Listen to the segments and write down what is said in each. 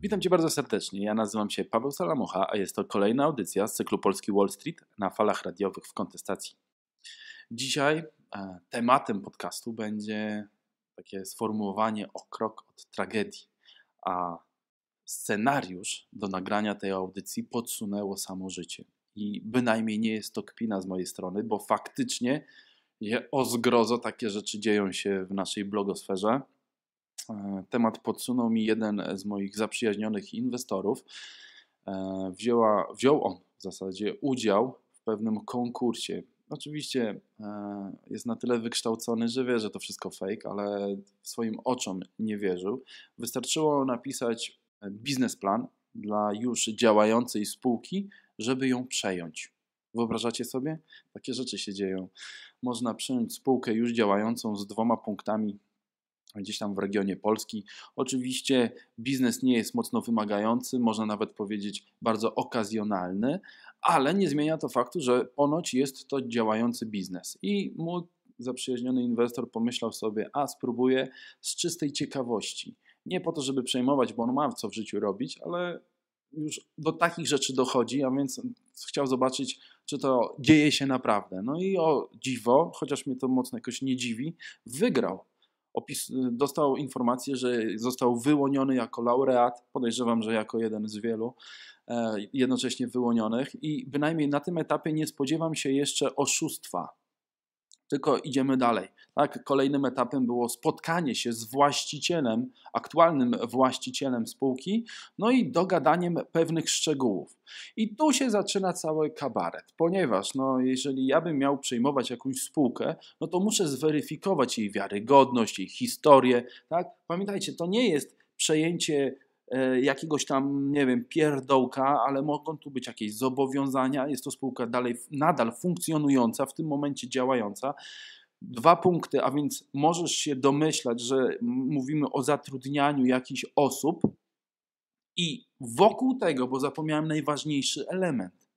Witam Cię bardzo serdecznie. Ja nazywam się Paweł Salamucha, a jest to kolejna audycja z cyklu Polski Wall Street na falach radiowych w kontestacji. Dzisiaj e, tematem podcastu będzie takie sformułowanie o krok od tragedii, a scenariusz do nagrania tej audycji podsunęło samo życie. I bynajmniej nie jest to kpina z mojej strony, bo faktycznie je, o zgrozo takie rzeczy dzieją się w naszej blogosferze. E, temat podsunął mi jeden z moich zaprzyjaźnionych inwestorów. E, wzięła, wziął on w zasadzie udział w pewnym konkursie. Oczywiście e, jest na tyle wykształcony, że wie, że to wszystko fake, ale swoim oczom nie wierzył. Wystarczyło napisać biznesplan dla już działającej spółki żeby ją przejąć. Wyobrażacie sobie? Takie rzeczy się dzieją. Można przyjąć spółkę już działającą z dwoma punktami gdzieś tam w regionie Polski. Oczywiście biznes nie jest mocno wymagający, można nawet powiedzieć bardzo okazjonalny, ale nie zmienia to faktu, że ponoć jest to działający biznes. I mój zaprzyjaźniony inwestor pomyślał sobie, a spróbuję z czystej ciekawości. Nie po to, żeby przejmować, bo on ma co w życiu robić, ale już do takich rzeczy dochodzi, a więc chciał zobaczyć, czy to dzieje się naprawdę. No i o dziwo, chociaż mnie to mocno jakoś nie dziwi, wygrał. Opis, dostał informację, że został wyłoniony jako laureat, podejrzewam, że jako jeden z wielu e, jednocześnie wyłonionych i bynajmniej na tym etapie nie spodziewam się jeszcze oszustwa tylko idziemy dalej. Tak, kolejnym etapem było spotkanie się z właścicielem, aktualnym właścicielem spółki, no i dogadaniem pewnych szczegółów. I tu się zaczyna cały kabaret, ponieważ no, jeżeli ja bym miał przejmować jakąś spółkę, no to muszę zweryfikować jej wiarygodność, jej historię. Tak? Pamiętajcie, to nie jest przejęcie E, jakiegoś tam, nie wiem, pierdołka, ale mogą tu być jakieś zobowiązania. Jest to spółka dalej nadal funkcjonująca, w tym momencie działająca. Dwa punkty, a więc możesz się domyślać, że mówimy o zatrudnianiu jakichś osób i wokół tego, bo zapomniałem najważniejszy element.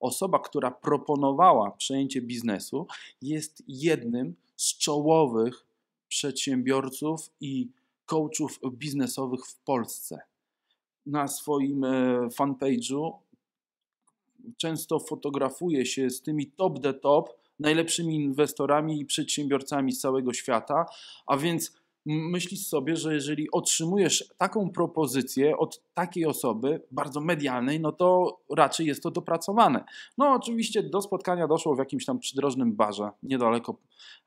Osoba, która proponowała przejęcie biznesu, jest jednym z czołowych przedsiębiorców i coachów biznesowych w Polsce na swoim e, fanpage'u często fotografuje się z tymi top de top najlepszymi inwestorami i przedsiębiorcami z całego świata, a więc myślisz sobie, że jeżeli otrzymujesz taką propozycję od takiej osoby, bardzo medialnej, no to raczej jest to dopracowane. No oczywiście do spotkania doszło w jakimś tam przydrożnym barze niedaleko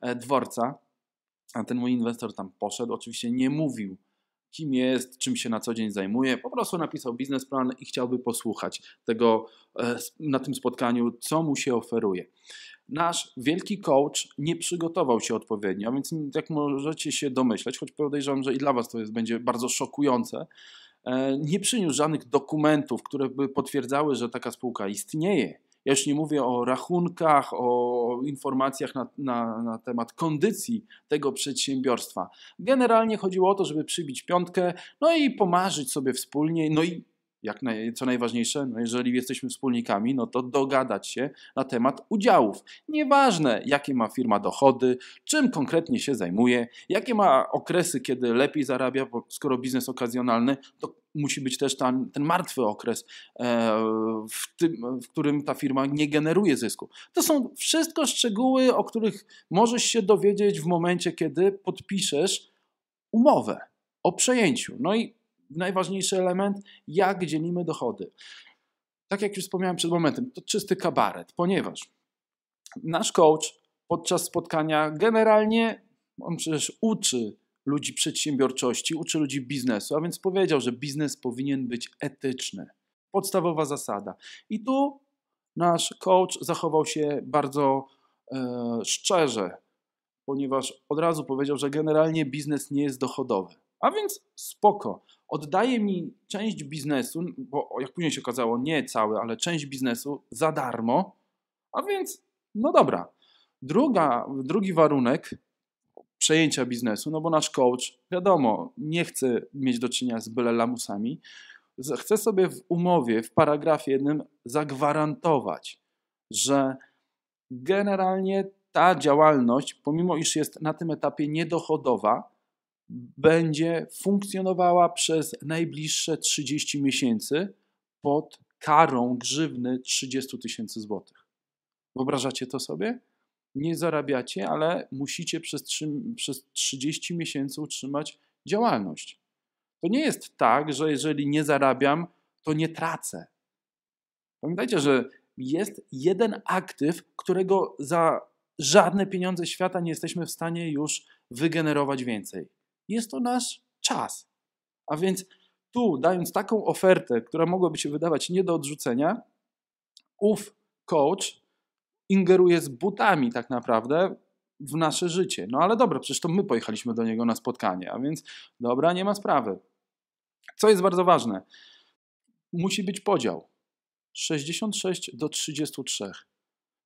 e, dworca, a ten mój inwestor tam poszedł, oczywiście nie mówił, kim jest, czym się na co dzień zajmuje. Po prostu napisał biznesplan i chciałby posłuchać tego e, na tym spotkaniu, co mu się oferuje. Nasz wielki coach nie przygotował się odpowiednio, więc jak możecie się domyśleć, choć podejrzewam, że i dla Was to jest, będzie bardzo szokujące, e, nie przyniósł żadnych dokumentów, które by potwierdzały, że taka spółka istnieje ja już nie mówię o rachunkach, o informacjach na, na, na, temat kondycji tego przedsiębiorstwa. Generalnie chodziło o to, żeby przybić piątkę, no i pomarzyć sobie wspólnie, no i jak naj, co najważniejsze, no jeżeli jesteśmy wspólnikami, no to dogadać się na temat udziałów. Nieważne, jakie ma firma dochody, czym konkretnie się zajmuje, jakie ma okresy, kiedy lepiej zarabia, bo skoro biznes okazjonalny, to musi być też ten, ten martwy okres, e, w, tym, w którym ta firma nie generuje zysku. To są wszystko szczegóły, o których możesz się dowiedzieć w momencie, kiedy podpiszesz umowę o przejęciu. No i najważniejszy element, jak dzielimy dochody. Tak jak już wspomniałem przed momentem, to czysty kabaret, ponieważ nasz coach podczas spotkania generalnie, on przecież uczy ludzi przedsiębiorczości, uczy ludzi biznesu, a więc powiedział, że biznes powinien być etyczny. Podstawowa zasada. I tu nasz coach zachował się bardzo e, szczerze, ponieważ od razu powiedział, że generalnie biznes nie jest dochodowy. A więc spoko. Oddaje mi część biznesu, bo jak później się okazało, nie cały, ale część biznesu za darmo. A więc, no dobra. Druga, drugi warunek przejęcia biznesu, no bo nasz coach, wiadomo, nie chce mieć do czynienia z byle lamusami, chce sobie w umowie, w paragrafie jednym zagwarantować, że generalnie ta działalność, pomimo iż jest na tym etapie niedochodowa, będzie funkcjonowała przez najbliższe 30 miesięcy pod karą grzywny 30 tysięcy złotych. Wyobrażacie to sobie? Nie zarabiacie, ale musicie przez, 3, przez 30 miesięcy utrzymać działalność. To nie jest tak, że jeżeli nie zarabiam, to nie tracę. Pamiętajcie, że jest jeden aktyw, którego za żadne pieniądze świata nie jesteśmy w stanie już wygenerować więcej. Jest to nasz czas. A więc tu, dając taką ofertę, która mogłaby się wydawać nie do odrzucenia, ów coach ingeruje z butami tak naprawdę w nasze życie. No ale dobra, przecież to my pojechaliśmy do niego na spotkanie, a więc dobra, nie ma sprawy. Co jest bardzo ważne? Musi być podział. 66 do 33.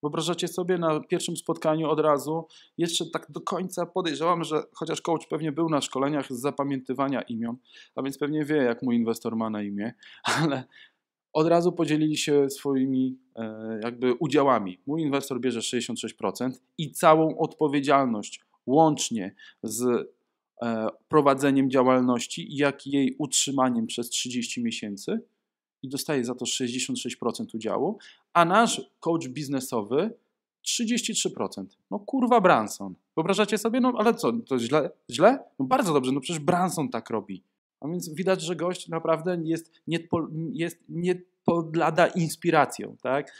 Wyobrażacie sobie na pierwszym spotkaniu od razu, jeszcze tak do końca podejrzewam, że chociaż coach pewnie był na szkoleniach z zapamiętywania imion, a więc pewnie wie, jak mój inwestor ma na imię, ale od razu podzielili się swoimi e, jakby udziałami. Mój inwestor bierze 66% i całą odpowiedzialność łącznie z e, prowadzeniem działalności, jak i jej utrzymaniem przez 30 miesięcy i dostaje za to 66% udziału, a nasz coach biznesowy 33%. No kurwa Branson. Wyobrażacie sobie? No ale co, to źle? źle? No bardzo dobrze, no przecież Branson tak robi. A więc widać, że gość naprawdę jest nie, jest nie podlada inspiracją, tak?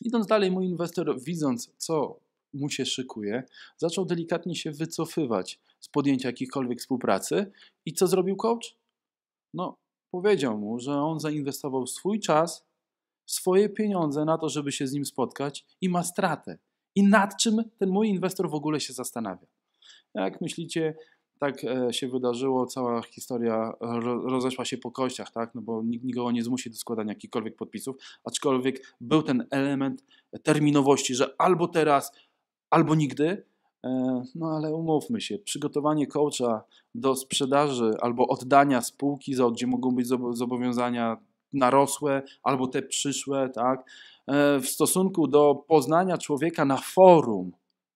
Idąc dalej, mój inwestor, widząc co mu się szykuje, zaczął delikatnie się wycofywać z podjęcia jakiejkolwiek współpracy. I co zrobił coach? No, powiedział mu, że on zainwestował swój czas, swoje pieniądze na to, żeby się z nim spotkać i ma stratę. I nad czym ten mój inwestor w ogóle się zastanawia? Jak myślicie, tak e, się wydarzyło, cała historia rozeszła się po kościach, tak? no bo nikt go nie zmusi do składania jakichkolwiek podpisów, aczkolwiek był ten element terminowości, że albo teraz, albo nigdy, E, no ale umówmy się, przygotowanie coacha do sprzedaży albo oddania spółki, gdzie mogą być zobowiązania narosłe albo te przyszłe, tak, e, w stosunku do poznania człowieka na forum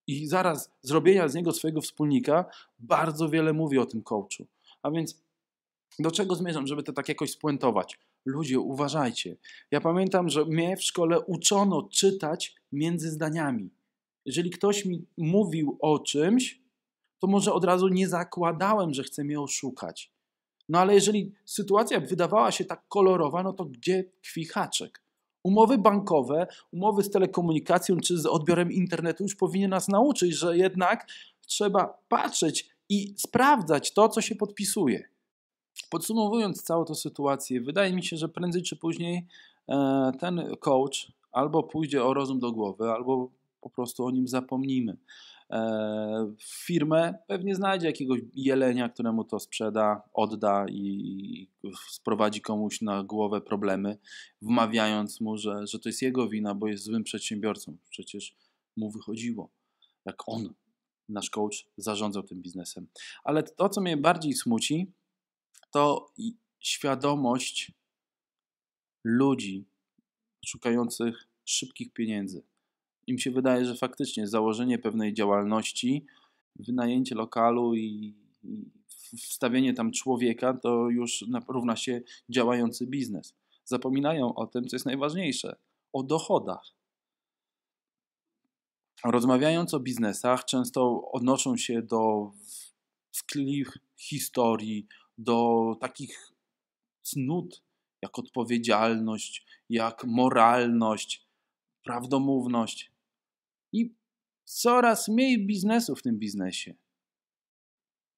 i zaraz zrobienia z niego swojego wspólnika, bardzo wiele mówi o tym coachu. A więc do czego zmierzam, żeby to tak jakoś spuentować? Ludzie, uważajcie. Ja pamiętam, że mnie w szkole uczono czytać między zdaniami. Jeżeli ktoś mi mówił o czymś, to może od razu nie zakładałem, że chce mnie oszukać. No ale jeżeli sytuacja wydawała się tak kolorowa, no to gdzie kwichaczek? Umowy bankowe, umowy z telekomunikacją czy z odbiorem internetu już powinien nas nauczyć, że jednak trzeba patrzeć i sprawdzać to, co się podpisuje. Podsumowując całą tę sytuację, wydaje mi się, że prędzej czy później e, ten coach albo pójdzie o rozum do głowy, albo po prostu o nim zapomnimy. E, firmę pewnie znajdzie jakiegoś jelenia, któremu to sprzeda, odda i sprowadzi komuś na głowę problemy, wmawiając mu, że, że to jest jego wina, bo jest złym przedsiębiorcą. Przecież mu wychodziło, jak on, nasz coach, zarządzał tym biznesem. Ale to, co mnie bardziej smuci, to świadomość ludzi szukających szybkich pieniędzy im się wydaje, że faktycznie założenie pewnej działalności, wynajęcie lokalu i wstawienie tam człowieka to już równa się działający biznes. Zapominają o tym, co jest najważniejsze o dochodach. Rozmawiając o biznesach, często odnoszą się do tkliwych historii, do takich cnót jak odpowiedzialność, jak moralność, prawdomówność i coraz mniej biznesu w tym biznesie.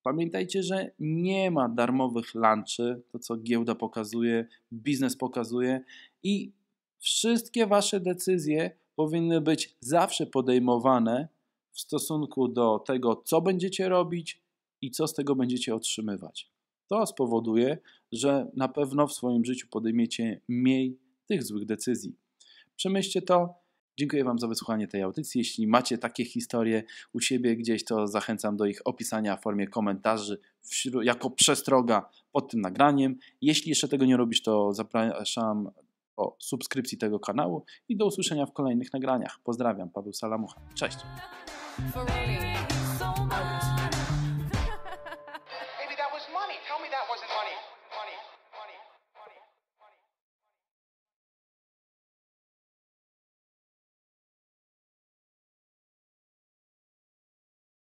Pamiętajcie, że nie ma darmowych lunchy, to co giełda pokazuje, biznes pokazuje i wszystkie wasze decyzje powinny być zawsze podejmowane w stosunku do tego, co będziecie robić i co z tego będziecie otrzymywać. To spowoduje, że na pewno w swoim życiu podejmiecie mniej tych złych decyzji. Przemyślcie to, Dziękuję Wam za wysłuchanie tej audycji. Jeśli macie takie historie u siebie gdzieś, to zachęcam do ich opisania w formie komentarzy jako przestroga pod tym nagraniem. Jeśli jeszcze tego nie robisz, to zapraszam o subskrypcji tego kanału i do usłyszenia w kolejnych nagraniach. Pozdrawiam, Paweł Salamucha. Cześć!